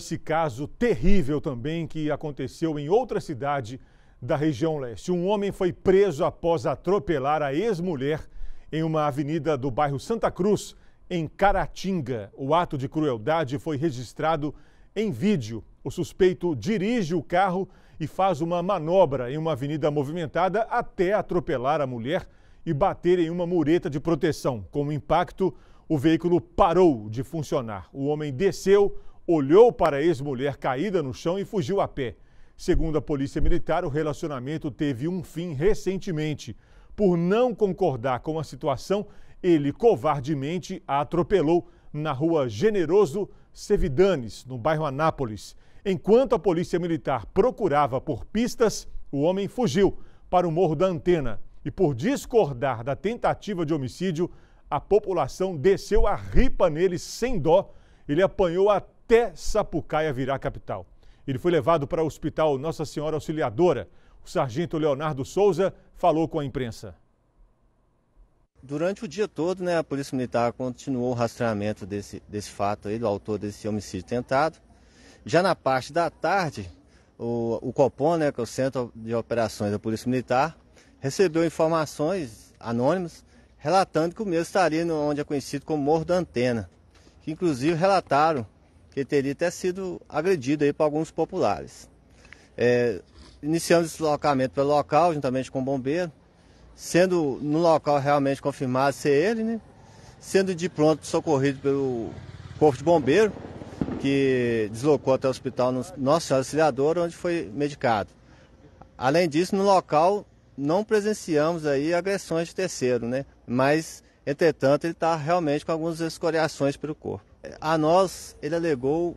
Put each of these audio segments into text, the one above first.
Esse caso terrível também que aconteceu em outra cidade da região leste. Um homem foi preso após atropelar a ex-mulher em uma avenida do bairro Santa Cruz, em Caratinga. O ato de crueldade foi registrado em vídeo. O suspeito dirige o carro e faz uma manobra em uma avenida movimentada até atropelar a mulher e bater em uma mureta de proteção. Com o impacto, o veículo parou de funcionar. O homem desceu olhou para a ex-mulher caída no chão e fugiu a pé. Segundo a Polícia Militar, o relacionamento teve um fim recentemente. Por não concordar com a situação, ele covardemente a atropelou na rua Generoso Sevidanes, no bairro Anápolis. Enquanto a Polícia Militar procurava por pistas, o homem fugiu para o Morro da Antena. E por discordar da tentativa de homicídio, a população desceu a ripa nele sem dó. Ele apanhou até até Sapucaia virar capital. Ele foi levado para o Hospital Nossa Senhora Auxiliadora. O sargento Leonardo Souza falou com a imprensa. Durante o dia todo, né, a Polícia Militar continuou o rastreamento desse, desse fato aí, do autor desse homicídio tentado. Já na parte da tarde, o, o Copom, né, que é o Centro de Operações da Polícia Militar, recebeu informações anônimas relatando que o mesmo estaria no, onde é conhecido como Morro da Antena, que inclusive relataram que teria até sido agredido aí por alguns populares. É, iniciamos deslocamento pelo local, juntamente com o bombeiro, sendo no local realmente confirmado ser ele, né? sendo de pronto socorrido pelo Corpo de Bombeiro, que deslocou até o hospital Nossa Senhora Auxiliadora, onde foi medicado. Além disso, no local não presenciamos aí agressões de terceiro, né? Mas, entretanto, ele está realmente com algumas escoriações pelo corpo a nós ele alegou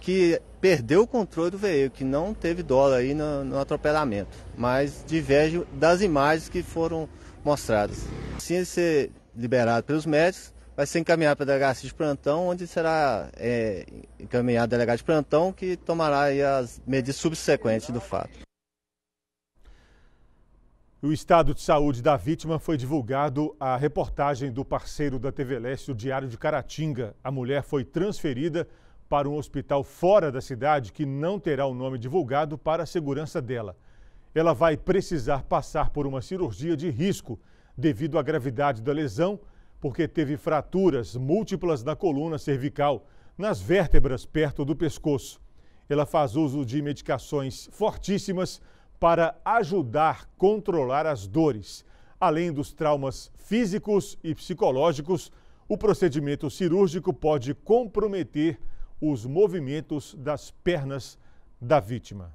que perdeu o controle do veículo, que não teve dólar aí no, no atropelamento, mas diverge das imagens que foram mostradas. Assim ele ser liberado pelos médicos, vai ser encaminhado para a delegacia de plantão, onde será é, encaminhado o delegado de plantão que tomará as medidas subsequentes do fato. O estado de saúde da vítima foi divulgado a reportagem do parceiro da TV Leste, o Diário de Caratinga. A mulher foi transferida para um hospital fora da cidade que não terá o nome divulgado para a segurança dela. Ela vai precisar passar por uma cirurgia de risco devido à gravidade da lesão, porque teve fraturas múltiplas na coluna cervical, nas vértebras perto do pescoço. Ela faz uso de medicações fortíssimas para ajudar a controlar as dores. Além dos traumas físicos e psicológicos, o procedimento cirúrgico pode comprometer os movimentos das pernas da vítima.